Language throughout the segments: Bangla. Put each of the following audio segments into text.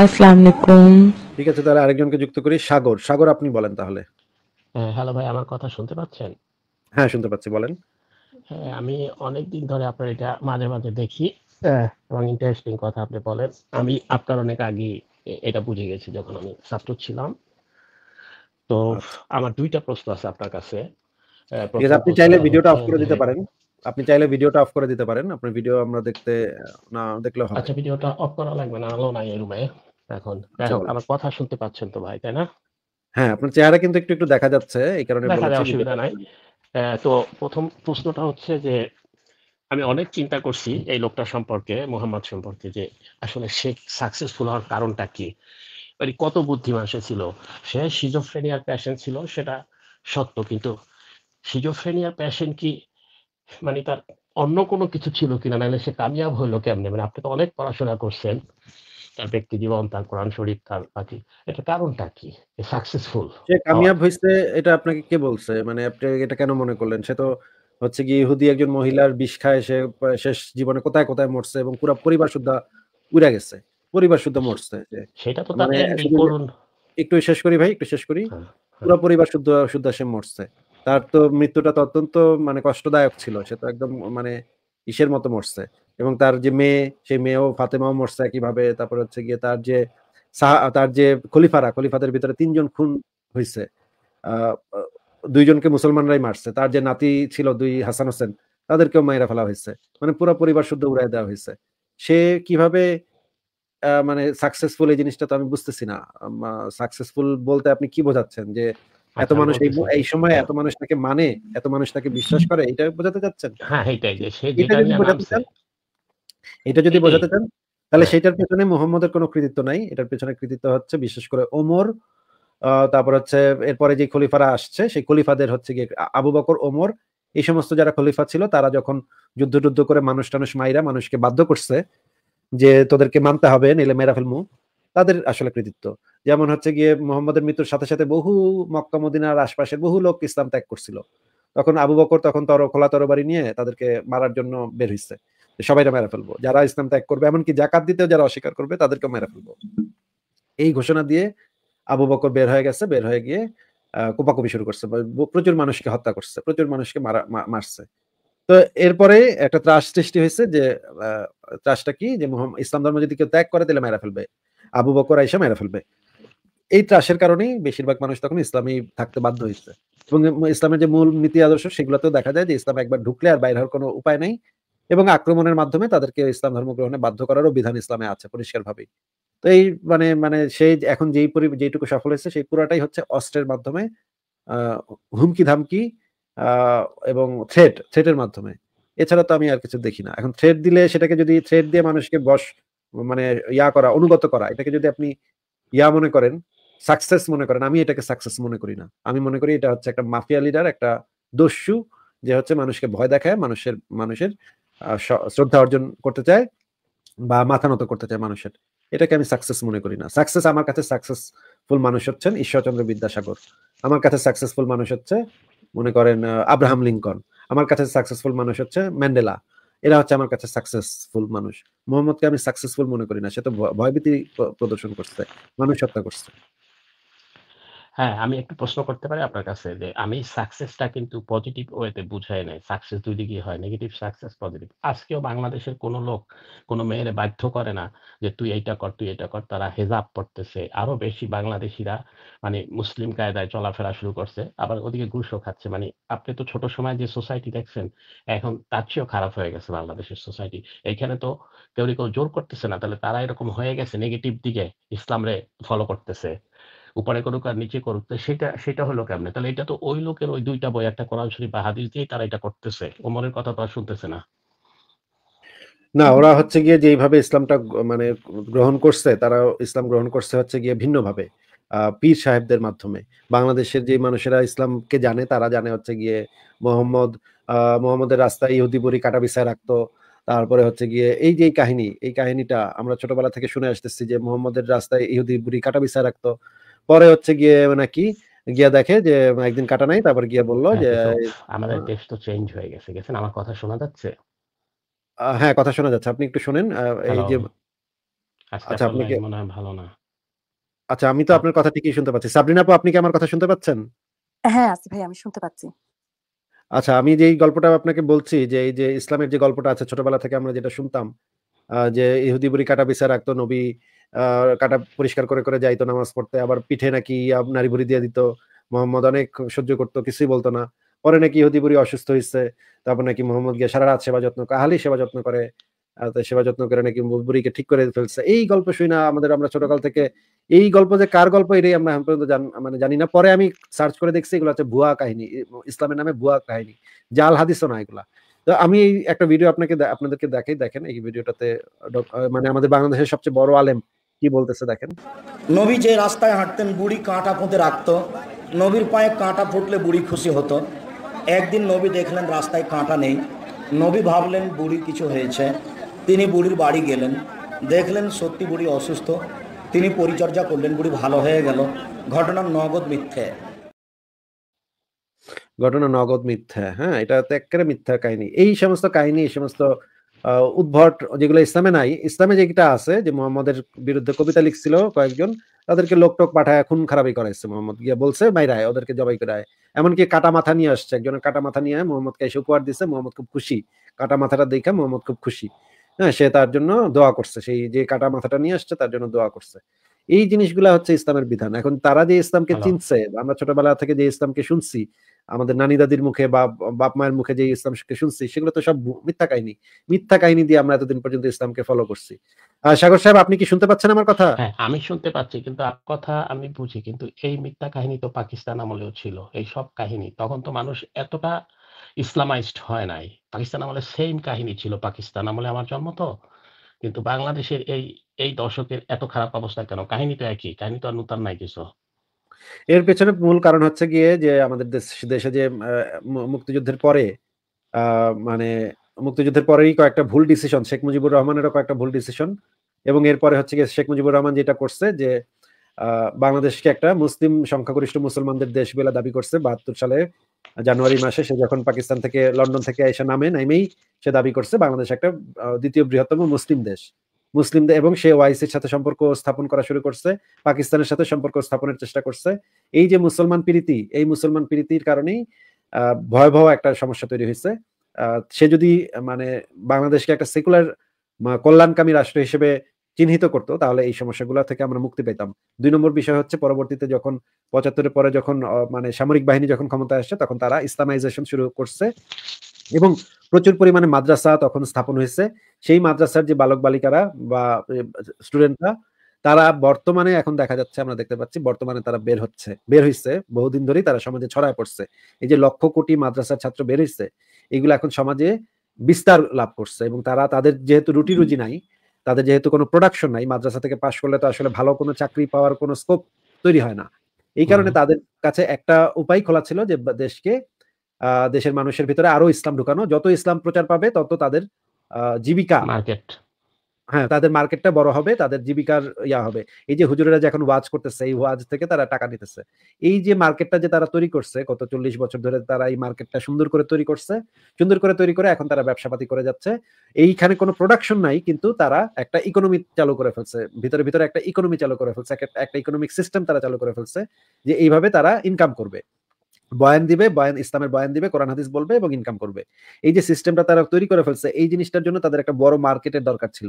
আসসালামু ঠিক আছে তাহলে আরেকজনকে যুক্ত করি সাগর সাগর আপনি বলেন তাহলে হ্যাঁ, হ্যালো ভাই আমার কথা শুনতে পাচ্ছেন হ্যাঁ শুনতে পাচ্ছি বলেন হ্যাঁ, আমি অনেক দিন ধরে আপনার এটা মাঝে মাঝে দেখি এবং ইন্টারেস্টিং কথা আপনি বলেন আমি আপনার অনেক আগে এটা বুঝে গেছি যখন আমি ছাত্র ছিলাম তো আচ্ছা। আমার দুইটা প্রশ্ন আছে আপনার কাছে আপনি চাইলে ভিডিওটা অফ করে দিতে পারেন আপনি চাইলে ভিডিওটা অফ করে দিতে পারেন আপনার ভিডিও আমরা দেখতে না দেখলে হবে আচ্ছা ভিডিওটা অফ করা লাগবে না আলো নাই রুমে এখন আমার আচ্ছা। কথা শুনতে পাচ্ছেন তো ভাই তাই না হ্যাঁ আপনার চেহারা কিন্তু একটু একটু দেখা যাচ্ছে এই কারণে অসুবিধা নাই তো প্রথম প্রশ্নটা হচ্ছে যে আমি অনেক চিন্তা করছি এই লোকটা সম্পর্কে মোহাম্মদ সম্পর্কে যে আসলে সে সাকসেসফুল হওয়ার কারণটা কি মানে কত বুদ্ধিমান সে ছিল সে সিজোফ্রেনিয়ার প্যাশন ছিল সেটা সত্য কিন্তু সিজোফ্রেনিয়ার প্যাশন কি মানে তার অন্য কোনো কিছু ছিল কিনা নাহলে সে কামিয়াব হলো কেমনে মানে আপনি তো অনেক পড়াশোনা করছেন তার ব্যক্তি জীবন তার কোরআন শরীফ তার বাকি এটা কারণটা কি সাকসেসফুল সে কামিয়াব হইছে এটা আপনাকে কে বলছে মানে আপনি এটা কেন মনে করলেন সে তো হচ্ছে কি ইহুদি একজন মহিলার বিষ খায় সে শেষ জীবনে কোথায় কোথায় মরছে এবং পুরো পরিবার সুদ্ধা উড়ে গেছে পরিবার সুদ্ধা মরছে সেটা তো মানে একটু শেষ করি ভাই একটু শেষ করি হ্যাঁ, হ্যাঁ। পুরো পরিবার সুদ্ধা সুদ্ধা সে মরছে তার তো মৃত্যুটা অত্যন্ত মানে কষ্টদায়ক ছিল সে তো একদম মানে ইসের মতো মরছে এবং তার যে মেয়ে সেই মেয়েও ফাতেমাও মরছে একইভাবে তারপর হচ্ছে গিয়ে তার যে তার যে খলিফারা খলিফাদের ভিতরে তিনজন খুন হয়েছে দুইজনকে মুসলমানরাই মারছে তার যে নাতি ছিল দুই হাসান হোসেন তাদেরকেও মাইরা ফেলা হয়েছে মানে পুরো পরিবার শুদ্ধ উড়াই দেওয়া হয়েছে সে কিভাবে মানে সাকসেসফুল এই জিনিসটা তো আমি বুঝতেছি না সাকসেসফুল বলতে আপনি কি বোঝাচ্ছেন যে এত আচ্ছা, মানুষ এই সময় এত মানুষ তাকে মানে এত মানুষ তাকে বিশ্বাস করে এটা বোঝাতে চাচ্ছেন হ্যাঁ, এটা যদি বোঝাতে চান তাহলে হ্যাঁ। সেটার পেছনে মোহাম্মদের কোনো কৃতিত্ব নাই এটার পেছনে কৃতিত্ব হচ্ছে বিশেষ করে ওমর তারপর হচ্ছে এরপরে যে খলিফারা আসছে সেই খলিফাদের হচ্ছে গিয়ে আবু বকর ওমর এই সমস্ত যারা খলিফা ছিল তারা যখন যুদ্ধ টুদ্ধ করে মানুষ টানুষ মাইরা মানুষকে বাধ্য করছে যে তোদেরকে মানতে হবে নিলে মেরা ফেলমু তাদের আসলে কৃতিত্ব যেমন হচ্ছে গিয়ে মোহাম্মদের মৃত্যুর সাথে সাথে বহু মক্কা মদিনার আশপাশের বহু লোক ইসলাম ত্যাগ করছিল তখন আবু বকর তখন তর খোলা তরবারি নিয়ে তাদেরকে মারার জন্য বের হয়েছে সবাইটা মেরা ফেলবো যারা ইসলাম ত্যাগ করবে এমনকি জাকাত দিতেও যারা অস্বীকার করবে তাদেরকে মেরে ফেলবো এই ঘোষণা দিয়ে আবু বকর বের হয়ে গেছে বের হয়ে গিয়ে কোপাকুপি শুরু করছে প্রচুর মানুষকে হত্যা করছে প্রচুর মানুষকে মারা মারছে তো এরপরে একটা ত্রাস সৃষ্টি হয়েছে যে ত্রাসটা কি যে ইসলাম ধর্ম যদি কেউ ত্যাগ করে তাহলে মেরা ফেলবে আবু বকর আইসা মেরা ফেলবে এই ত্রাসের কারণেই বেশিরভাগ মানুষ তখন ইসলামী থাকতে বাধ্য হয়েছে এবং ইসলামের যে মূল নীতি আদর্শ সেগুলোতেও দেখা যায় যে ইসলাম একবার ঢুকলে আর বাইরে হওয়ার কোনো উপায় নেই এবং আক্রমণের মাধ্যমে তাদেরকে ইসলাম ধর্ম গ্রহণে বাধ্য করারও বিধান ইসলামে আছে পরিষ্কারভাবেই তো এই মানে মানে সেই এখন যেই পরি যেটুকু সফল হয়েছে সেই পুরাটাই হচ্ছে অস্ত্রের মাধ্যমে হুমকি ধামকি এবং থ্রেট থ্রেটের মাধ্যমে এছাড়া তো আমি আর কিছু দেখি না এখন থ্রেট দিলে সেটাকে যদি থ্রেট দিয়ে মানুষকে বস মানে ইয়া করা অনুগত করা এটাকে যদি আপনি ইয়া মনে করেন সাকসেস মনে করেন আমি এটাকে সাকসেস মনে করি না আমি মনে করি এটা হচ্ছে একটা মাফিয়া লিডার একটা দস্যু যে হচ্ছে মানুষকে ভয় দেখায় মানুষের মানুষের শ্রদ্ধা অর্জন করতে চায় বা মাথা নত করতে চায় মানুষের এটাকে আমি সাকসেস মনে করি না সাকসেস আমার কাছে সাকসেসফুল মানুষ হচ্ছেন ঈশ্বরচন্দ্র বিদ্যাসাগর আমার কাছে সাকসেসফুল মানুষ হচ্ছে মনে করেন আব্রাহাম লিঙ্কন আমার কাছে সাকসেসফুল মানুষ হচ্ছে ম্যান্ডেলা এরা হচ্ছে আমার কাছে সাকসেসফুল মানুষ মোহাম্মদকে আমি সাকসেসফুল মনে করি না সে তো ভয়ভীতি প্রদর্শন করছে মানুষ হত্যা করছে হ্যাঁ, আমি একটু প্রশ্ন করতে পারি আপনার কাছে যে আমি সাকসেসটা কিন্তু পজিটিভ ওয়েতে বুঝাই নাই। সাকসেস দুই দিকেই হয়। Negative success, positive. আজকেও বাংলাদেশের কোনো লোক কোনো মেয়েরে বাধ্য করে না যে তুই এইটা কর, তুই এটা কর। তারা হেজাব পড়তেছে। আরো বেশি বাংলাদেশিরা মানে মুসলিম কায়দায় চলাফেরা শুরু করছে। আবার ওদিকে ঘুষও খাচ্ছে। মানে আপনি তো ছোট সময় যে সোসাইটি দেখছেন এখন তার চেয়েও খারাপ হয়ে গেছে বাংলাদেশের সোসাইটি। এইখানে তো কেউ কেউ জোর করতেছে না। তাহলে তারা এরকম হয়ে গেছে নেগেটিভ দিকে ইসলামরে ফলো করতেছে। উপরে করুক আর নিচে করুক তো সেটা সেটা হলো কেমনে তাহলে এটা তো ওই লোকের ওই দুইটা বই একটা কোরআন শরীফ বা হাদিস দিয়ে তারা এটা করতেছে ওমরের কথা তো আর শুনতেছে না না ওরা হচ্ছে গিয়ে যেইভাবে ইসলামটা মানে গ্রহণ করছে তারা ইসলাম গ্রহণ করছে হচ্ছে গিয়ে ভিন্নভাবে পীর সাহেবদের মাধ্যমে বাংলাদেশের যে মানুষেরা ইসলামকে জানে তারা জানে হচ্ছে গিয়ে মোহাম্মদ মোহাম্মদের রাস্তায় ইহুদিপুরি কাটা বিছায় রাখতো তারপরে হচ্ছে গিয়ে এই যে কাহিনী এই কাহিনীটা আমরা ছোটবেলা থেকে শুনে আসতেছি যে মোহাম্মদের রাস্তায় ইহুদি বুড়ি কাটা বিছায় রাখতো পরে হচ্ছে গিয়ে নাকি মানে গিয়া দেখে যে একদিন কাটা নাই তারপর গিয়ে বললো হ্যাঁ, যে আমাদের দেশ তো চেঞ্জ হয়ে গেছে গেছেন আমার কথা শোনা যাচ্ছে হ্যাঁ কথা শোনা যাচ্ছে আপনি একটু শোনেন এই যে আচ্ছা, আচ্ছা আপনি কি মনে হয় ভালো না আচ্ছা আমি তো আপনার কথা ঠিকই শুনতে পাচ্ছি সাবরিনা আপু আপনি কি আমার কথা শুনতে পাচ্ছেন হ্যাঁ আসি ভাই আমি শুনতে পাচ্ছি আচ্ছা আমি যে গল্পটা আপনাকে বলছি যে এই যে ইসলামের যে গল্পটা আছে ছোটবেলা থেকে আমরা যেটা শুনতাম যে ইহুদি বুড়ি কাটা বিচার রাখতো নবী কাটা পরিষ্কার করে করে যাইতো নামাজ পড়তে আবার পিঠে নাকি নারী ভুড়ি দিয়ে দিত মোহাম্মদ অনেক সহ্য করতো কিছুই বলতো না পরে নাকি ইহুদিপুরি অসুস্থ হয়েছে তারপর নাকি মোহাম্মদ গিয়ে সারা রাত সেবা যত্ন আহালি সেবা যত্ন করে সেবা যত্ন করে নাকি বুড়িকে ঠিক করে ফেলছে এই গল্প শুই না আমাদের আমরা ছোটকাল থেকে এই গল্প যে কার গল্প এটাই আমরা পর্যন্ত মানে জানি না পরে আমি সার্চ করে দেখছি এগুলো হচ্ছে ভুয়া কাহিনী ইসলামের নামে ভুয়া কাহিনী জাল হাদিসও না এগুলা তো আমি একটা ভিডিও আপনাকে আপনাদেরকে দেখাই দেখেন এই ভিডিওটাতে মানে আমাদের বাংলাদেশের সবচেয়ে বড় আলেম কি বলতেছে দেখেন নবী যে রাস্তায় হাঁটতেন বুড়ি কাঁটা পুঁতে রাখত নবীর পায়ে কাঁটা ফুটলে বুড়ি খুশি হতো একদিন নবী দেখলেন রাস্তায় কাঁটা নেই নবী ভাবলেন বুড়ি কিছু হয়েছে তিনি বুড়ির বাড়ি গেলেন দেখলেন সত্যি বুড়ি অসুস্থ তিনি পরিচর্যা করলেন বুড়ি ভালো হয়ে গেল ঘটনা নগদ মিথ্যে ঘটনা নগদ মিথ্যা হ্যাঁ এটা তো একেবারে মিথ্যা কাহিনী এই সমস্ত কাহিনী এই সমস্ত উদ্ভট যেগুলো ইসলামে নাই ইসলামে যেটা আছে যে মোহাম্মদের বিরুদ্ধে কবিতা লিখছিল কয়েকজন তাদেরকে লোকটোক পাঠায় খুন খারাপি করাইছে মোহাম্মদ গিয়ে বলছে বাইরায় ওদেরকে জবাই করে আয় এমনকি কাটা মাথা নিয়ে আসছে একজনের কাটা মাথা নিয়ে মোহাম্মদকে এসে উপহার দিছে মোহাম্মদ খুব খুশি কাটা মাথাটা দেখে মোহাম্মদ খুব খুশি হ্যাঁ সে তার জন্য দোয়া করছে সেই যে কাটা মাথাটা নিয়ে আসছে তার জন্য দোয়া করছে এই জিনিসগুলা হচ্ছে ইসলামের বিধান এখন তারা যে ইসলামকে চিনছে আমরা ছোটবেলা থেকে যে ইসলামকে শুনছি আমাদের নানি দাদির মুখে বা বাপ মায়ের মুখে যে ইসলাম ইসলামকে শুনছি সেগুলো তো সব মিথ্যা কাহিনী মিথ্যা কাহিনী দিয়ে আমরা এতদিন পর্যন্ত ইসলামকে ফলো করছি সাগর সাহেব আপনি কি শুনতে পাচ্ছেন আমার কথা হ্যাঁ আমি শুনতে পাচ্ছি কিন্তু কথা আমি বুঝি কিন্তু এই মিথ্যা কাহিনী তো পাকিস্তান আমলেও ছিল এই সব কাহিনী তখন তো মানুষ এতটা ইসলামাইজড হয় নাই পাকিস্তান আমলে সেম কাহিনী ছিল পাকিস্তান আমলে আমার জন্ম তো কিন্তু বাংলাদেশের এই এই দশকের এত খারাপ অবস্থা কেন কাহিনী তো একই কাহিনী তো আর নূতন নাই কিছু এর পেছনে মূল কারণ হচ্ছে গিয়ে যে আমাদের দেশে যে মুক্তিযুদ্ধের পরে মানে মুক্তিযুদ্ধের পরেই কয়েকটা ভুল ডিসিশন শেখ মুজিবুর রহমানেরও কয়েকটা ভুল ডিসিশন এবং এরপরে হচ্ছে গিয়ে শেখ মুজিবুর রহমান যেটা করছে যে বাংলাদেশকে একটা মুসলিম সংখ্যাগরিষ্ঠ মুসলমানদের দেশ বেলা দাবি করছে বাহাত্তর সালে জানুয়ারি মাসে সে যখন পাকিস্তান থেকে লন্ডন থেকে এসে নামে নাইমেই সে দাবি করছে বাংলাদেশ একটা দ্বিতীয় বৃহত্তম মুসলিম দেশ মুসলিমদের এবং সে ওয়াইসির সাথে সম্পর্ক স্থাপন করা শুরু করছে পাকিস্তানের সাথে সম্পর্ক স্থাপনের চেষ্টা করছে এই যে মুসলমান প্রীতি এই মুসলমান প্রীতির কারণেই ভয়াবহ একটা সমস্যা তৈরি হয়েছে সে যদি মানে বাংলাদেশকে একটা সেকুলার কল্যাণকামী রাষ্ট্র হিসেবে চিহ্নিত করত তাহলে এই সমস্যাগুলো থেকে আমরা মুক্তি পেতাম দুই নম্বর বিষয় হচ্ছে পরবর্তীতে যখন পঁচাত্তরের পরে যখন মানে সামরিক বাহিনী যখন ক্ষমতায় আসছে তখন তারা ইসলামাইজেশন শুরু করছে এবং প্রচুর পরিমাণে মাদ্রাসা তখন স্থাপন হয়েছে সেই মাদ্রাসার যে বালক বালিকারা বা স্টুডেন্টরা তারা বর্তমানে এখন দেখা যাচ্ছে আমরা দেখতে পাচ্ছি বর্তমানে তারা বের হচ্ছে বের হয়েছে বহুদিন ধরেই তারা সমাজে ছড়ায় পড়ছে এই যে লক্ষ কোটি মাদ্রাসার ছাত্র বের হয়েছে এগুলো এখন সমাজে বিস্তার লাভ করছে এবং তারা তাদের যেহেতু রুটি রুজি নাই তাদের যেহেতু কোনো প্রোডাকশন নাই মাদ্রাসা থেকে পাশ করলে তো আসলে ভালো কোনো চাকরি পাওয়ার কোনো স্কোপ তৈরি হয় না এই কারণে তাদের কাছে একটা উপায় খোলা ছিল যে দেশকে দেশের মানুষের ভিতরে আরো ইসলাম ঢুকানো যত ইসলাম প্রচার পাবে তত তাদের জীবিকা মার্কেট হ্যাঁ তাদের মার্কেটটা বড় হবে তাদের জীবিকার ইয়া হবে এই যে হুজুরেরা যে এখন ওয়াজ করতেছে এই ওয়াজ থেকে তারা টাকা নিতেছে এই যে মার্কেটটা যে তারা তৈরি করছে গত চল্লিশ বছর ধরে তারা এই মার্কেটটা সুন্দর করে তৈরি করছে সুন্দর করে তৈরি করে এখন তারা ব্যবসাপাতি করে যাচ্ছে এইখানে কোনো প্রোডাকশন নাই কিন্তু তারা একটা ইকোনমি চালু করে ফেলছে ভিতরে ভিতরে একটা ইকোনমি চালু করে ফেলছে একটা ইকোনমিক সিস্টেম তারা চালু করে ফেলছে যে এইভাবে তারা ইনকাম করবে বয়ান দিবে বয়ান ইসলামের বয়ান দিবে কোরআন হাদিস বলবে এবং ইনকাম করবে এই যে সিস্টেমটা তারা তৈরি করে ফেলছে এই জিনিসটার জন্য তাদের একটা বড় মার্কেটের দরকার ছিল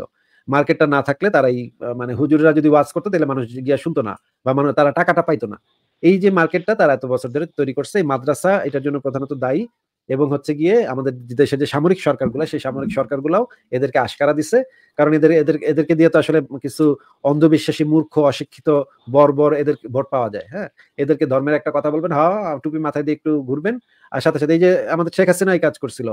মার্কেটটা না থাকলে তারা এই মানে হুজুররা যদি ওয়াজ করতো তাহলে মানুষ গিয়া শুনতো না বা মানুষ তারা টাকাটা পাইতো না এই যে মার্কেটটা তারা এত বছর ধরে তৈরি করছে এই মাদ্রাসা এটার জন্য প্রধানত দায়ী এবং হচ্ছে গিয়ে আমাদের দেশের যে সামরিক সরকারগুলো সেই সামরিক সরকারগুলাও এদেরকে আশকারা দিছে কারণ এদের এদের এদেরকে দিয়ে তো আসলে কিছু অন্ধবিশ্বাসী মূর্খ অশিক্ষিত বর্বর এদের ভোট পাওয়া যায় হ্যাঁ এদেরকে ধর্মের একটা কথা বলবেন হা টুপি মাথায় দিয়ে একটু ঘুরবেন আর সাথে সাথে এই যে আমাদের শেখ হাসিনা এই কাজ করছিল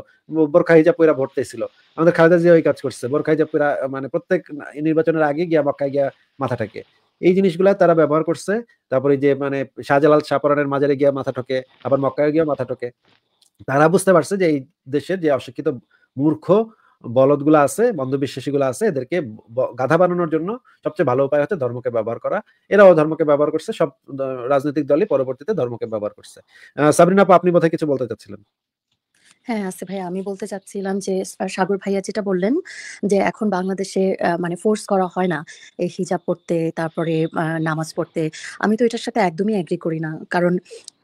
বোরখা হিজাব পইরা ভোট চাইছিল আমাদের খালেদা জিয়া ওই কাজ করছে বোরখা হিজাব মানে প্রত্যেক নির্বাচনের আগে গিয়া মক্কা গিয়া মাথা ঠেকে এই জিনিসগুলা তারা ব্যবহার করছে তারপরে যে মানে শাহজালাল সাপরানের মাজারে গিয়া মাথা ঠকে আবার মক্কায় গিয়া মাথা ঠকে তারা বুঝতে পারছে যে এই দেশের যে অশিক্ষিত মূর্খ বলদগুলো আছে মন্দবিশ্বাসীগুলো আছে এদেরকে গাধা বানানোর জন্য সবচেয়ে ভালো উপায় হচ্ছে ধর্মকে ব্যবহার করা এরাও ধর্মকে ব্যবহার করছে সব রাজনৈতিক দলই পরবর্তীতে ধর্মকে ব্যবহার করছে সাবরিনা আপনি বোধহয় কিছু বলতে চাচ্ছিলেন হ্যাঁ আসিফ ভাই আমি বলতে চাচ্ছিলাম যে সাগর ভাইয়া যেটা বললেন যে এখন বাংলাদেশে মানে ফোর্স করা হয় না এই হিজাব পড়তে তারপরে নামাজ পড়তে আমি তো এটার সাথে একদমই অ্যাগ্রি করি না কারণ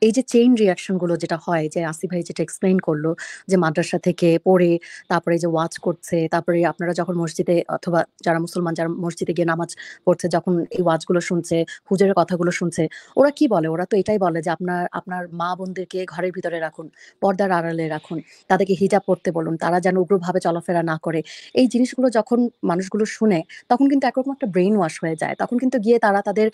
এই যে চেইন রিয়াকশনগুলো যেটা হয় যে আসিফ ভাই যেটা এক্সপ্লেন করলো যে মাদ্রাসা থেকে পড়ে তারপরে যে ওয়াচ করছে তারপরে আপনারা যখন মসজিদে অথবা যারা মুসলমান যারা মসজিদে গিয়ে নামাজ পড়ছে যখন এই গুলো শুনছে হুজুরের কথাগুলো শুনছে ওরা কি বলে ওরা তো এটাই বলে যে আপনার আপনার মা বোনদেরকে ঘরের ভিতরে রাখুন পর্দার আড়ালে রাখুন তাদেরকে হিজাব পড়তে বলুন তারা যেন উগ্রভাবে চলাফেরা না করে এই জিনিসগুলো যখন মানুষগুলো শুনে তখন কিন্তু একরকম একটা ব্রেন ওয়াশ হয়ে যায় তখন কিন্তু গিয়ে তারা তাদের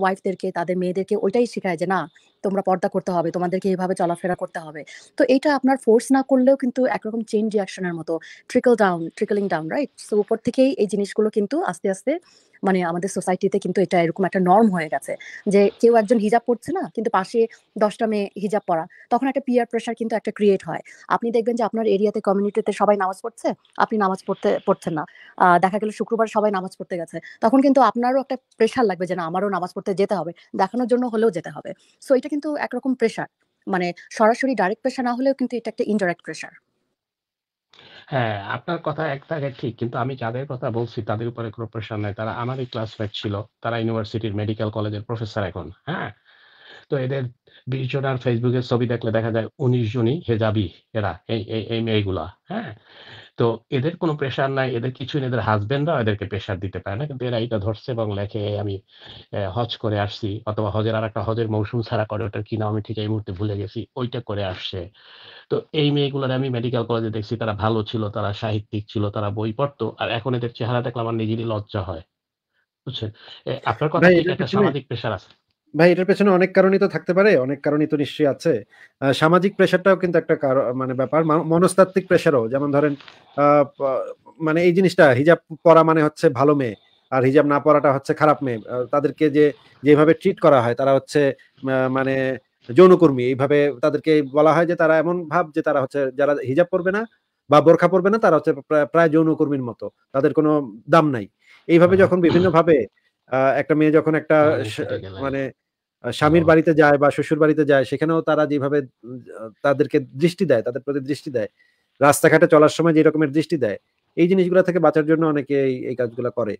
ওয়াইফদেরকে তাদের মেয়েদেরকে ওইটাই শেখায় যে না তোমরা পর্দা করতে হবে তোমাদেরকে এইভাবে চলাফেরা করতে হবে তো এটা আপনার ফোর্স না করলেও কিন্তু একরকম চেঞ্জ রিয়াকশনের মতো trickle down trickling down right so উপর থেকেই এই জিনিসগুলো কিন্তু আস্তে আস্তে মানে আমাদের সোসাইটিতে কিন্তু এটা এরকম একটা নর্ম হয়ে গেছে যে কেউ একজন হিজাব পড়ছে না কিন্তু পাশে দশটা মেয়ে হিজাব পরা তখন একটা পিয়ার প্রেশার কিন্তু একটা ক্রিয়েট হয় আপনি দেখবেন যে আপনার এরিয়াতে কমিউনিটিতে সবাই নামাজ পড়ছে আপনি নামাজ পড়তে পড়ছেন না দেখা গেল শুক্রবার সবাই নামাজ পড়তে গেছে তখন কিন্তু আপনারও একটা প্রেশার লাগবে যে না আমারও নামাজ পড়তে যেতে হবে দেখানোর জন্য হলেও যেতে হবে সো এটা কিন্তু একরকম প্রেশার মানে সরাসরি ডাইরেক্ট প্রেশার না হলেও কিন্তু এটা একটা ইনডাইরেক্ট প্রেশার হ্যাঁ আপনার কথা এক জায়গায় ঠিক কিন্তু আমি যাদের কথা বলছি তাদের উপরে কোনো প্রেশার নাই তারা আমারই ক্লাসমেট ছিল তারা ইউনিভার্সিটির মেডিকেল কলেজের প্রফেসর এখন হ্যাঁ তো এদের বিশ জন আর ফেসবুকের ছবি দেখলে দেখা যায় উনিশ জনই হেজাবি এরা এই এই এই মেয়েগুলা হ্যাঁ তো এদের কোনো প্রেশার নাই এদের কিছু এদের হাজবেন্ডরা এদেরকে প্রেশার দিতে পারে না কিন্তু এরা এটা ধরছে এবং লেখে আমি হজ করে আসছি অথবা হজের আর একটা হজের মৌসুম ছাড়া করে ওটার কি আমি ঠিক এই মুহূর্তে ভুলে গেছি ওইটা করে আসছে তো এই মেয়েগুলোর আমি মেডিকেল কলেজে দেখছি তারা ভালো ছিল তারা সাহিত্যিক ছিল তারা বই পড়তো আর এখন এদের চেহারা দেখলে আমার নিজেরই লজ্জা হয় বুঝছেন আপনার কথা একটা সামাজিক প্রেশার আছে ভাই এটার পেছনে অনেক কারণই তো থাকতে পারে অনেক কারণই তো নিশ্চয়ই আছে সামাজিক প্রেশারটাও কিন্তু একটা মানে ব্যাপার মনস্তাত্ত্বিক প্রেশারও যেমন ধরেন মানে এই জিনিসটা হিজাব পরা মানে হচ্ছে ভালো মেয়ে আর হিজাব না পরাটা হচ্ছে খারাপ মেয়ে তাদেরকে যে যেভাবে ট্রিট করা হয় তারা হচ্ছে মানে যৌনকর্মী এইভাবে তাদেরকে বলা হয় যে তারা এমন ভাব যে তারা হচ্ছে যারা হিজাব পরবে না বা বোরখা পরবে না তারা হচ্ছে প্রায় যৌনকর্মীর মতো তাদের কোনো দাম নাই এইভাবে হ্যাঁ। যখন বিভিন্নভাবে ভাবে একটা মেয়ে যখন একটা হ্যাঁ, হ্যাঁ। মানে স্বামীর বাড়িতে যায় বা শ্বশুর বাড়িতে যায় সেখানেও তারা যেভাবে তাদেরকে দৃষ্টি দেয় তাদের প্রতি দৃষ্টি দেয় রাস্তাঘাটে চলার সময় যে রকমের দৃষ্টি দেয় এই জিনিসগুলো থেকে বাঁচার জন্য অনেকে এই কাজগুলো করে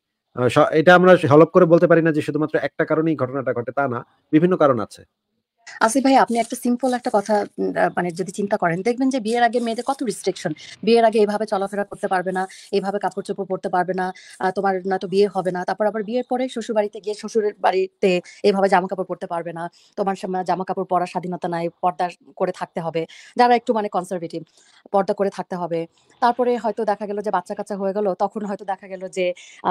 এটা আমরা হলপ করে বলতে পারি না যে শুধুমাত্র একটা কারণেই ঘটনাটা ঘটে তা না বিভিন্ন কারণ আছে আসিফ ভাই আপনি একটা সিম্পল একটা কথা মানে যদি চিন্তা করেন দেখবেন যে বিয়ের আগে মেয়েদের কত রিস্ট্রিকশন বিয়ের আগে এভাবে চলাফেরা করতে পারবে না এভাবে কাপড় চোপড় পরতে পারবে না তোমার না তো বিয়ে হবে না তারপর আবার বিয়ের পরে শ্বশুর বাড়িতে গিয়ে শ্বশুরের বাড়িতে এভাবে জামা কাপড় পরতে পারবে না তোমার মানে জামা কাপড় পরার স্বাধীনতা নাই পর্দা করে থাকতে হবে যারা একটু মানে কনসারভেটিভ পর্দা করে থাকতে হবে তারপরে হয়তো দেখা গেল যে বাচ্চা কাচ্চা হয়ে গেল তখন হয়তো দেখা গেল যে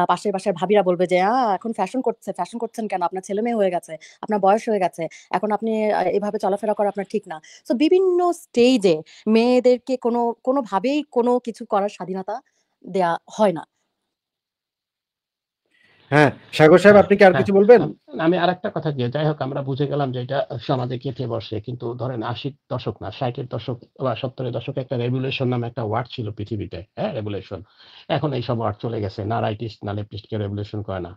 পাশের বাসার ভাবিরা বলবে যে এখন ফ্যাশন করছে ফ্যাশন করছেন কেন আপনার ছেলে মেয়ে হয়ে গেছে আপনার বয়স হয়ে গেছে এখন আপনি এভাবে চলাফেরা করা আপনার ঠিক না তো বিভিন্ন স্টেজে মেয়েদেরকে কোনো কোনোভাবেই কোনো কিছু করার স্বাধীনতা দেয়া হয় না হ্যাঁ সাগর সাহেব আপনি কি আর হ্যাঁ, কিছু বলবেন আমি আর একটা কথা যাই হোক আমরা বুঝে গেলাম যে এটা সমাজে কেটে বসে কিন্তু ধরেন আশির দশক না ষাটের দশক বা সত্তরের দশকে একটা রেভুলেশন নামে একটা ওয়ার্ড ছিল পৃথিবীতে হ্যাঁ এখন ওয়ার্ড চলে গেছে না রাইটিস্ট না করে না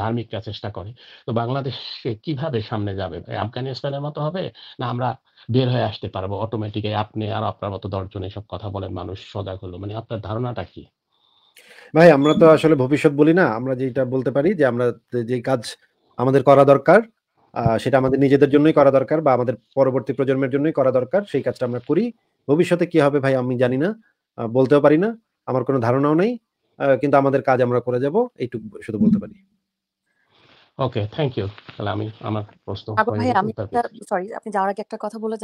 ধার্মিকরা চেষ্টা করে তো বাংলাদেশ কিভাবে সামনে যাবে আফগানিস্তানের মতো হবে না আমরা বের হয়ে আসতে পারবো অটোমেটিক আপনি আর আপনার মতো দশজন এসব কথা বলেন মানুষ সজাগ হলো মানে আপনার ধারণাটা কি ভাই আমরা তো আসলে ভবিষ্যৎ বলি না আমরা যেটা বলতে পারি যে আমরা যে কাজ আমাদের করা দরকার সেটা আমাদের নিজেদের জন্যই করা দরকার বা আমাদের পরবর্তী প্রজন্মের জন্যই করা দরকার সেই কাজটা আমরা করি ভবিষ্যতে কি হবে ভাই আমি জানি না বলতেও পারি না আমার কোনো ধারণাও নেই কিন্তু আমাদের কাজ আমরা করে যাব এইটুকু শুধু বলতে পারি ওকে থ্যাংক ইউ তাহলে আমি আমার প্রশ্ন ভাই আমি সরি আপনি যাওয়ার আগে একটা কথা বলে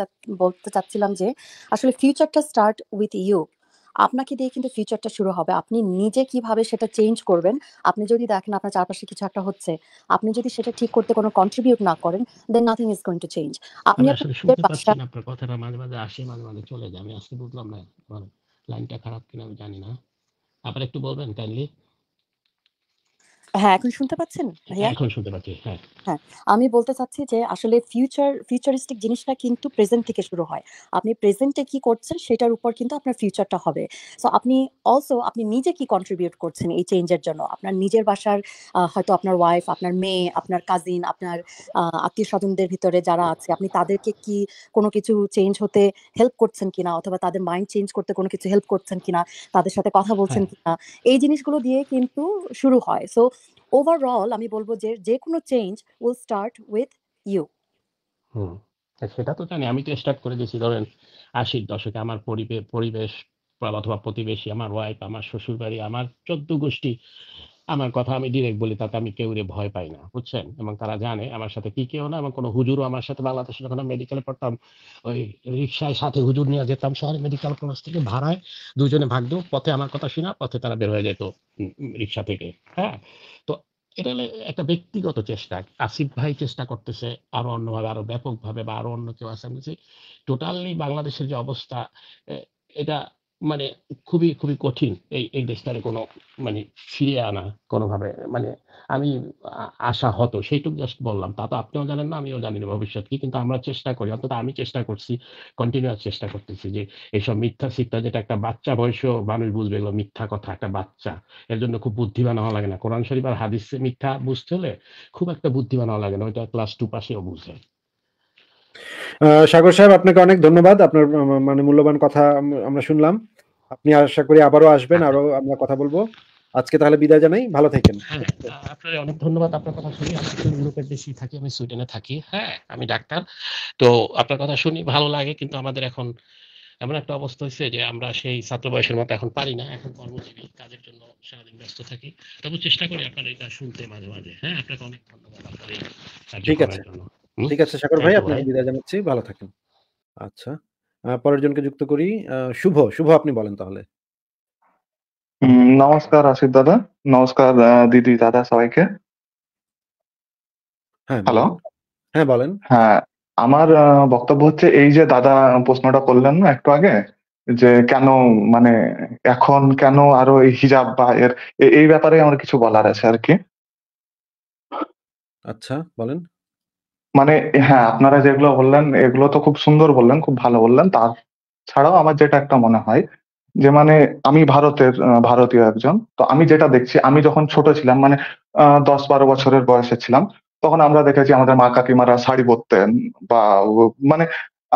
বলতে চাচ্ছিলাম যে আসলে ফিউচারটা স্টার্ট উইথ ইউ আপনাকে দিয়ে কিন্তু ফিউচারটা শুরু হবে আপনি নিজে কিভাবে সেটা চেঞ্জ করবেন আপনি যদি দেখেন আপনার চারপাশে কিছু একটা হচ্ছে আপনি যদি সেটা ঠিক করতে কোনো কন্ট্রিবিউট না করেন then nothing is going to change আপনি আপনার কথাটা মাঝে মাঝে আসে মাঝে মাঝে চলে যায় আমি আসলে বুঝলাম না লাইনটা খারাপ কিনা আমি জানি না আবার একটু বলবেন কাইন্ডলি হ্যাঁ এখন শুনতে পাচ্ছেন হ্যাঁ, এখন শুনতে পাচ্ছি হ্যাঁ হ্যাঁ আমি বলতে চাচ্ছি যে আসলে ফিউচার ফিউচারিস্টিক জিনিসটা কিন্তু প্রেজেন্ট থেকে শুরু হয় আপনি প্রেজেন্টে কি করছেন সেটার উপর কিন্তু আপনার ফিউচারটা হবে সো আপনি অলসো আপনি নিজে কি কন্ট্রিবিউট করছেন এই চেঞ্জের জন্য আপনার নিজের বাসার হয়তো আপনার ওয়াইফ আপনার মেয়ে আপনার কাজিন আপনার আত্মীয় স্বজনদের ভিতরে যারা আছে আপনি তাদেরকে কি কোনো কিছু চেঞ্জ হতে হেল্প করছেন কিনা অথবা তাদের মাইন্ড চেঞ্জ করতে কোনো কিছু হেল্প করছেন কিনা তাদের সাথে কথা বলছেন হ্যাঁ। কিনা এই জিনিসগুলো দিয়ে কিন্তু শুরু হয় সো ওভারঅল আমি বলবো যে যে কোনো change will start with you hmm সেটা তো জানি আমি তো স্টার্ট করে দিয়েছি ধরেন আশির দশকে আমার পরিবেশ পরিবেশ অথবা প্রতিবেশী আমার ওয়াইফ আমার শ্বশুর বাড়ি আমার চোদ্দ গোষ্ঠী আমার কথা আমি ডিরেক্ট বলি তাতে আমি কেউ রে ভয় পাই না বুঝছেন এবং তারা জানে আমার সাথে কি কেউ না এবং কোনো হুজুরও আমার সাথে বাংলাদেশে যখন মেডিকেলে পড়তাম ওই রিক্সায় সাথে হুজুর নিয়ে যেতাম শহরে মেডিকেল কলেজ থেকে ভাড়ায় দুজনে দেবো পথে আমার কথা শোনা পথে তারা বের হয়ে যেত রিক্সা থেকে হ্যাঁ তো এটা হলে একটা ব্যক্তিগত চেষ্টা আসিফ ভাই চেষ্টা করতেছে আরো অন্যভাবে আরো ব্যাপকভাবে বা আরো অন্য কেউ আছে আমি টোটালি বাংলাদেশের যে অবস্থা এটা মানে খুবই খুবই কঠিন এই এই দেশটারে কোনো মানে ফিরে আনা কোনোভাবে মানে আমি আশা হতো সেইটুকু জাস্ট বললাম তা তো আপনিও জানেন না আমিও জানি না ভবিষ্যৎ কি কিন্তু আমরা চেষ্টা করি অন্তত আমি চেষ্টা করছি কন্টিনিউয়াস চেষ্টা করতেছি যে এইসব মিথ্যা শিক্ষা যেটা একটা বাচ্চা বয়সেও মানুষ বুঝবে এগুলো মিথ্যা কথা একটা বাচ্চা এর জন্য খুব বুদ্ধিমান হওয়া লাগে না কোরআন শরীফ আর হাদিসে মিথ্যা বুঝতে হলে খুব একটা বুদ্ধিমান হওয়া লাগে না ওইটা ক্লাস টু পাশেও বুঝে সাগর সাহেব আপনাকে অনেক ধন্যবাদ আপনার মানে মূল্যবান কথা আমরা শুনলাম আপনি আশা করি আবারও আসবেন আরো আমরা কথা বলবো আজকে তাহলে বিদায় জানাই ভালো থাকেন হ্যাঁ, আপনার অনেক ধন্যবাদ আপনার কথা শুনি আমি তো ইউরোপের দেশে থাকি আমি সুইডেনে থাকি হ্যাঁ আমি ডাক্তার তো আপনার কথা শুনি ভালো লাগে কিন্তু আমাদের এখন এমন একটা অবস্থা হয়েছে যে আমরা সেই ছাত্র বয়সের মতো এখন পারি না এখন কর্মজীবী কাজের জন্য সারাদিন ব্যস্ত থাকি তবু চেষ্টা করি আপনার এটা শুনতে মাঝে মাঝে হ্যাঁ আপনাকে অনেক ধন্যবাদ আপনার এই ঠিক আছে ঠিক আছে সাগর ভাই আপনাকে বিদায় জানাচ্ছি ভালো থাকেন আচ্ছা পরের জনকে যুক্ত করি শুভ শুভ আপনি বলেন তাহলে নমস্কার আশিফ দাদা নমস্কার দিদি দাদা সবাইকে হ্যাঁ, হ্যালো হ্যাঁ বলেন হ্যাঁ আমার বক্তব্য হচ্ছে এই যে দাদা প্রশ্নটা করলেন না একটু আগে যে কেন মানে এখন কেন আরো এই হিজাব বা এর এই ব্যাপারে আমার কিছু বলার আছে আর কি আচ্ছা বলেন মানে হ্যাঁ আপনারা যেগুলো বললেন এগুলো তো খুব সুন্দর বললেন খুব ভালো বললেন তার ছাড়াও আমার যেটা একটা মনে হয় যে মানে আমি ভারতের ভারতীয় একজন তো আমি যেটা দেখছি আমি যখন ছোট ছিলাম মানে দশ বারো বছরের বয়সে ছিলাম তখন আমরা দেখেছি আমাদের মা কাকিমারা শাড়ি পরতেন বা মানে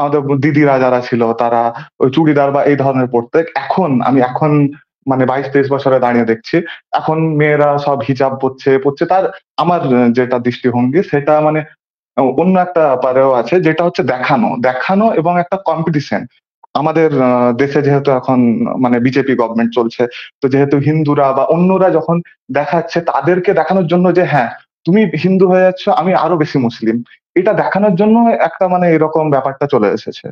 আমাদের দিদিরা যারা ছিল তারা ওই চুড়িদার বা এই ধরনের পরতে এখন আমি এখন মানে বাইশ তেইশ বছরে দাঁড়িয়ে দেখছি এখন মেয়েরা সব হিজাব পরছে পরছে তার আমার যেটা দৃষ্টিভঙ্গি সেটা মানে অন্য একটা ব্যাপারেও আছে যেটা হচ্ছে দেখানো দেখানো এবং একটা কম্পিটিশন আমাদের দেশে যেহেতু এখন মানে বিজেপি গভর্নমেন্ট চলছে তো যেহেতু হিন্দুরা বা অন্যরা যখন দেখাচ্ছে তাদেরকে দেখানোর জন্য যে হ্যাঁ তুমি হিন্দু হয়ে যাচ্ছ আমি আরো বেশি মুসলিম এটা দেখানোর জন্য একটা মানে এরকম ব্যাপারটা চলে এসেছে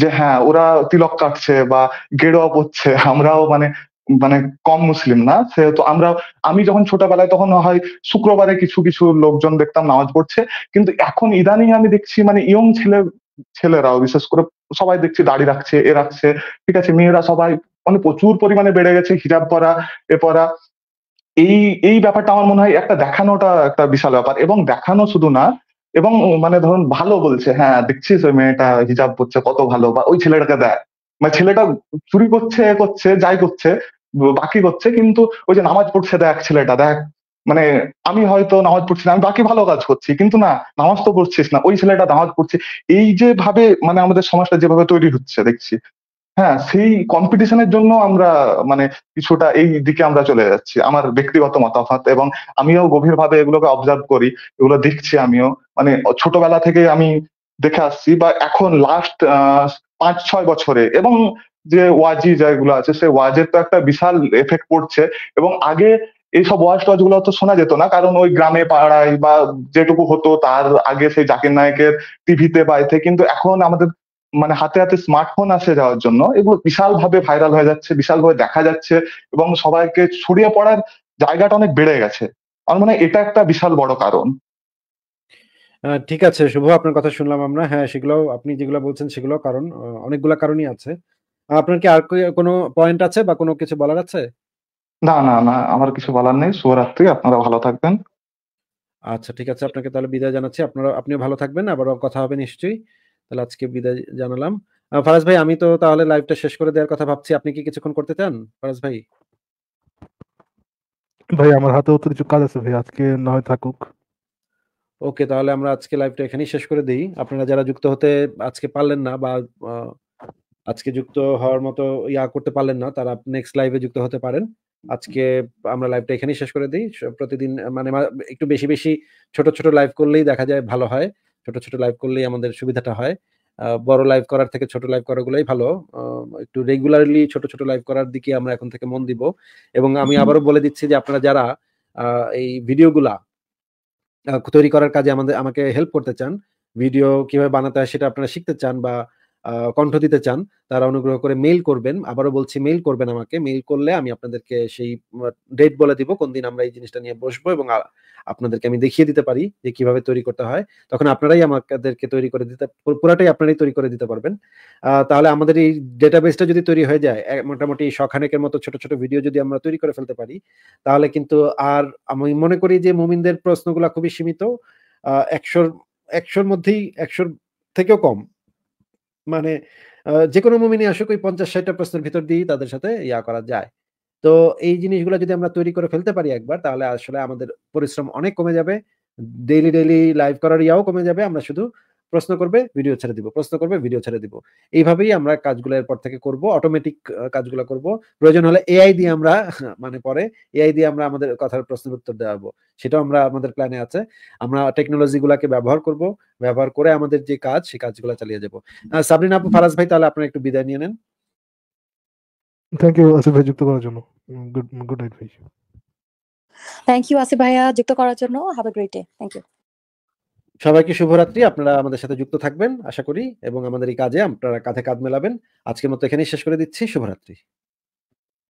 যে হ্যাঁ ওরা তিলক কাটছে বা গেরোয়া পড়ছে আমরাও মানে মানে কম মুসলিম না সেহেতু আমরা আমি যখন ছোটবেলায় তখন হয় শুক্রবারে কিছু কিছু লোকজন দেখতাম নামাজ পড়ছে কিন্তু এখন ইদানিং আমি দেখছি মানে ইয়ং ছেলে ছেলেরাও বিশেষ করে সবাই দেখছি দাড়ি রাখছে এ রাখছে ঠিক আছে মেয়েরা সবাই মানে প্রচুর পরিমাণে বেড়ে গেছে হিজাব পরা এ পরা এই এই ব্যাপারটা আমার মনে হয় একটা দেখানোটা একটা বিশাল ব্যাপার এবং দেখানো শুধু না এবং মানে ধরুন ভালো বলছে হ্যাঁ দেখছিস ওই মেয়েটা হিজাব পরছে কত ভালো বা ওই ছেলেটাকে দেয় মানে ছেলেটা চুরি করছে করছে যাই করছে বাকি করছে কিন্তু ওই যে নামাজ পড়ছে দেখ ছেলেটা দেখ মানে আমি হয়তো নামাজ পড়ছি না আমি বাকি ভালো কাজ করছি কিন্তু না নামাজ তো পড়ছিস না ওই ছেলেটা নামাজ পড়ছে এই যে ভাবে মানে আমাদের সমাজটা যেভাবে তৈরি হচ্ছে দেখছি হ্যাঁ সেই কম্পিটিশনের জন্য আমরা মানে কিছুটা এই দিকে আমরা চলে যাচ্ছি আমার ব্যক্তিগত মতামত এবং আমিও গভীরভাবে এগুলোকে অবজার্ভ করি এগুলো দেখছি আমিও মানে ছোটবেলা থেকে আমি দেখে আসছি বা এখন লাস্ট পাঁচ ছয় বছরে এবং যে ওয়াজি যেগুলো আছে সেই ওয়াজের তো একটা বিশাল এফেক্ট পড়ছে এবং আগে এইসব ওয়াজ টোয়াজ গুলো তো শোনা যেত না কারণ ওই গ্রামে পাড়ায় বা যেটুকু হতো তার আগে সেই জাকির নায়কের টিভিতে বা এতে কিন্তু এখন আমাদের মানে হাতে হাতে স্মার্টফোন আসে যাওয়ার জন্য এগুলো বিশাল ভাবে ভাইরাল হয়ে যাচ্ছে বিশাল ভাবে দেখা যাচ্ছে এবং সবাইকে ছড়িয়ে পড়ার জায়গাটা অনেক বেড়ে গেছে আমার মানে এটা একটা বিশাল বড় কারণ ঠিক আছে শুভ আপনার কথা শুনলাম আমরা হ্যাঁ সেগুলো আপনি যেগুলো বলছেন সেগুলো কারণ অনেকগুলো কারণই আছে আপনার কি আর কোনো পয়েন্ট আছে বা কোনো কিছু বলার আছে না না না আমার কিছু বলার নেই শুভরাত্রি আপনারা ভালো থাকবেন আচ্ছা ঠিক আছে আপনাকে তাহলে বিদায় জানাচ্ছি আপনারা আপনিও ভালো থাকবেন আবারও কথা হবে নিশ্চয়ই তাহলে আজকে বিদায় জানালাম ফারাজ ভাই আমি তো তাহলে লাইভটা শেষ করে দেওয়ার কথা ভাবছি আপনি কি কিছুক্ষণ করতে চান ফারাজ ভাই ভাই আমার হাতেও তো কিছু কাজ আছে ভাই আজকে না হয় থাকুক ওকে তাহলে আমরা আজকে লাইভটা এখানেই শেষ করে দিই আপনারা যারা যুক্ত হতে আজকে পারলেন না বা আজকে যুক্ত হওয়ার মতো ইয়া করতে পারলেন না তারা নেক্সট লাইভে যুক্ত হতে পারেন আজকে আমরা লাইভটা এখানেই শেষ করে দিই প্রতিদিন মানে একটু বেশি বেশি ছোট ছোট লাইভ করলেই দেখা যায় ভালো হয় ছোট ছোট লাইভ করলেই আমাদের সুবিধাটা হয় বড় লাইভ করার থেকে ছোট লাইভ করাগুলোই ভালো একটু রেগুলারলি ছোট ছোট লাইভ করার দিকে আমরা এখন থেকে মন দিব এবং আমি আবারও বলে দিচ্ছি যে আপনারা যারা এই ভিডিওগুলা তৈরি করার কাজে আমাদের আমাকে হেল্প করতে চান ভিডিও কিভাবে বানাতে হয় সেটা আপনারা শিখতে চান বা কণ্ঠ দিতে চান তারা অনুগ্রহ করে মেইল করবেন আবারও বলছি মেইল করবেন আমাকে মেইল করলে আমি আপনাদেরকে সেই ডেট বলে দিব কোন দিন আমরা এই জিনিসটা নিয়ে বসবো এবং আপনাদেরকে আমি দেখিয়ে দিতে পারি যে কিভাবে তৈরি করতে হয় তখন আপনারাই আমাদেরকে তৈরি করে দিতে পুরাটাই আপনারাই তৈরি করে দিতে পারবেন তাহলে আমাদের এই ডেটাবেসটা যদি তৈরি হয়ে যায় মোটামুটি শখানেকের মতো ছোট ছোট ভিডিও যদি আমরা তৈরি করে ফেলতে পারি তাহলে কিন্তু আর আমি মনে করি যে মুমিনদের প্রশ্নগুলো খুবই সীমিত একশোর একশোর মধ্যেই একশোর থেকেও কম মানে যে কোনো মুমিনই আসুক ওই পঞ্চাশ ষাটটা প্রশ্নের ভিতর দিয়েই তাদের সাথে ইয়া করা যায় তো এই জিনিসগুলো যদি আমরা তৈরি করে ফেলতে পারি একবার তাহলে আসলে আমাদের পরিশ্রম অনেক কমে যাবে ডেইলি ডেইলি লাইভ করার ইয়াও কমে যাবে আমরা শুধু প্রশ্ন করবে ভিডিও ছেড়ে দিব প্রশ্ন করবে ভিডিও ছেড়ে দিব এইভাবেই আমরা কাজগুলো এরপর থেকে করব অটোমেটিক কাজগুলো করব প্রয়োজন হলে এআই দিয়ে আমরা মানে পরে এআই দিয়ে আমরা আমাদের কথার প্রশ্নের উত্তর দেওয়াবো সেটাও আমরা আমাদের প্ল্যানে আছে আমরা টেকনোলজিগুলোকে ব্যবহার করব ব্যবহার করে আমাদের যে কাজ সেই কাজগুলো চালিয়ে যাব সাবরিন আপু ফারাজ ভাই তাহলে আপনার একটু বিদায় নিয়ে নেন থ্যাংক ইউ আসিফ ভাই যুক্ত করার জন্য গুড গুড নাইট ভাই থ্যাংক ইউ আসিফ ভাইয়া যুক্ত করার জন্য have a great day thank you সবাইকে শুভরাত্রি আপনারা আমাদের সাথে যুক্ত থাকবেন আশা করি এবং আমাদের এই কাজে আপনারা কাঁধে কাঁধ মেলাবেন আজকের মতো এখানেই শেষ করে দিচ্ছি শুভরাত্রি